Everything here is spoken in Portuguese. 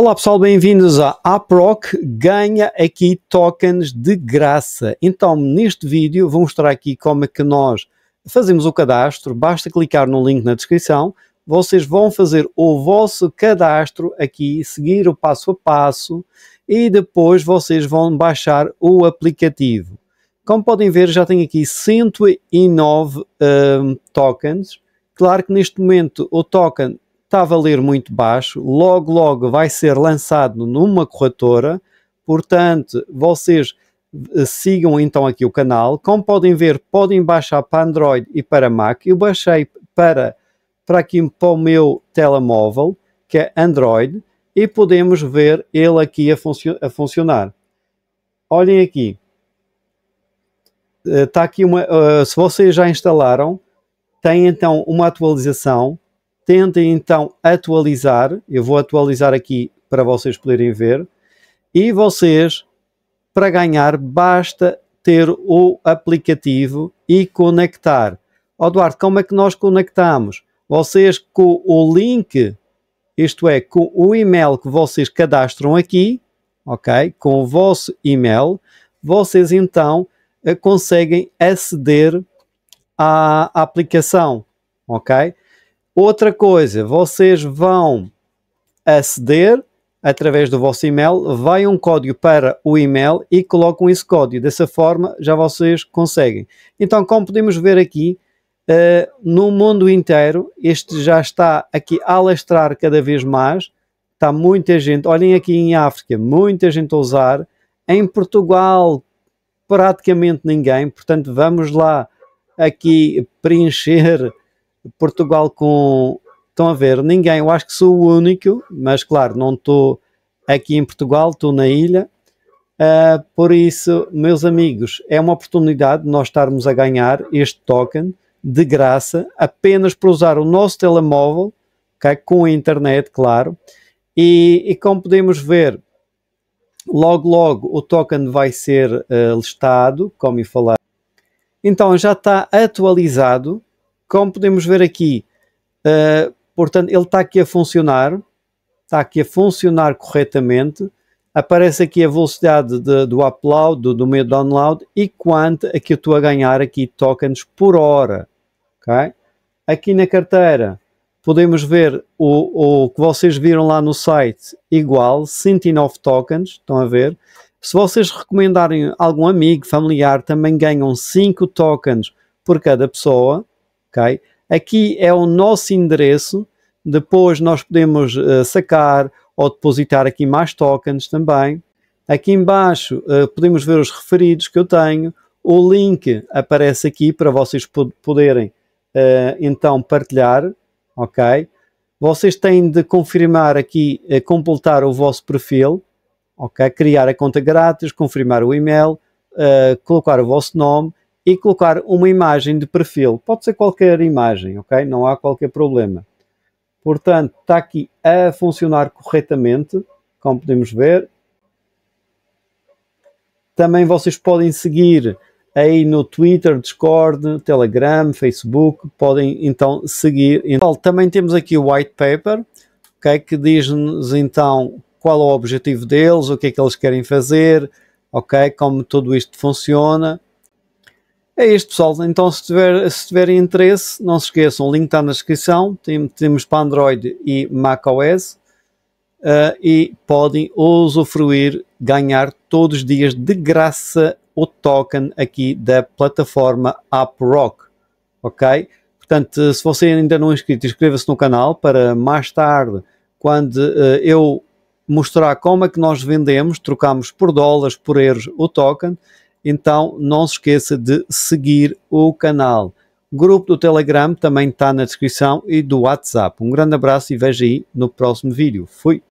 Olá pessoal, bem-vindos à APROC Ganha aqui tokens de graça. Então, neste vídeo vou mostrar aqui como é que nós fazemos o cadastro. Basta clicar no link na descrição. Vocês vão fazer o vosso cadastro aqui, seguir o passo a passo e depois vocês vão baixar o aplicativo. Como podem ver, já tenho aqui 109 um, tokens. Claro que neste momento o token está a valer muito baixo, logo, logo vai ser lançado numa corretora, portanto, vocês eh, sigam então aqui o canal. Como podem ver, podem baixar para Android e para Mac. Eu baixei para, para aqui para o meu telemóvel, que é Android, e podemos ver ele aqui a, funcio a funcionar. Olhem aqui. Eh, está aqui uma. Uh, se vocês já instalaram, tem então uma atualização tentem então atualizar. Eu vou atualizar aqui para vocês poderem ver. E vocês, para ganhar, basta ter o aplicativo e conectar. Eduardo, oh, como é que nós conectamos? Vocês com o link, isto é, com o e-mail que vocês cadastram aqui, ok? Com o vosso e-mail, vocês então eh, conseguem aceder à aplicação, ok? Outra coisa, vocês vão aceder através do vosso e-mail, vai um código para o e-mail e colocam esse código. Dessa forma já vocês conseguem. Então, como podemos ver aqui, uh, no mundo inteiro, este já está aqui a alastrar cada vez mais. Está muita gente, olhem aqui em África, muita gente a usar. Em Portugal, praticamente ninguém. Portanto, vamos lá aqui preencher Portugal com. Estão a ver? Ninguém. Eu acho que sou o único, mas claro, não estou aqui em Portugal, estou na ilha. Uh, por isso, meus amigos, é uma oportunidade de nós estarmos a ganhar este token de graça apenas por usar o nosso telemóvel, okay, com a internet, claro. E, e, como podemos ver, logo logo o token vai ser uh, listado, como eu falei. Então já está atualizado como podemos ver aqui, uh, portanto, ele está aqui a funcionar, está aqui a funcionar corretamente. Aparece aqui a velocidade de, do upload, do, do download e quanto é que eu estou a ganhar aqui tokens por hora. Okay? Aqui na carteira podemos ver o, o que vocês viram lá no site igual, 109 tokens, estão a ver? Se vocês recomendarem algum amigo, familiar, também ganham 5 tokens por cada pessoa ok? Aqui é o nosso endereço, depois nós podemos uh, sacar ou depositar aqui mais tokens também. Aqui embaixo uh, podemos ver os referidos que eu tenho, o link aparece aqui para vocês poderem uh, então partilhar, ok? Vocês têm de confirmar aqui, completar o vosso perfil, ok? Criar a conta grátis, confirmar o e-mail, colocar o vosso nome e colocar uma imagem de perfil. Pode ser qualquer imagem, ok? Não há qualquer problema. Portanto, está aqui a funcionar corretamente, como podemos ver. Também vocês podem seguir aí no Twitter, Discord, Telegram, Facebook, podem então seguir. Então, também temos aqui o white paper, okay, que diz-nos então qual é o objetivo deles, o que é que eles querem fazer, ok, como tudo isto funciona é isto, pessoal. Então, se, tiver, se tiverem interesse, não se esqueçam, o link está na descrição. Tem, temos para Android e macOS. Uh, eh, e podem usufruir, ganhar todos os dias de graça o token aqui da plataforma AppRock. Ok? Portanto, se você ainda não é inscrito, inscreva-se no canal para mais tarde, quando uh, eu mostrar como é que nós vendemos, trocamos por dólares, por euros o token então não se esqueça de seguir o canal. Grupo do Telegram também está na descrição e do WhatsApp. Um grande abraço e veja aí no próximo vídeo. Fui!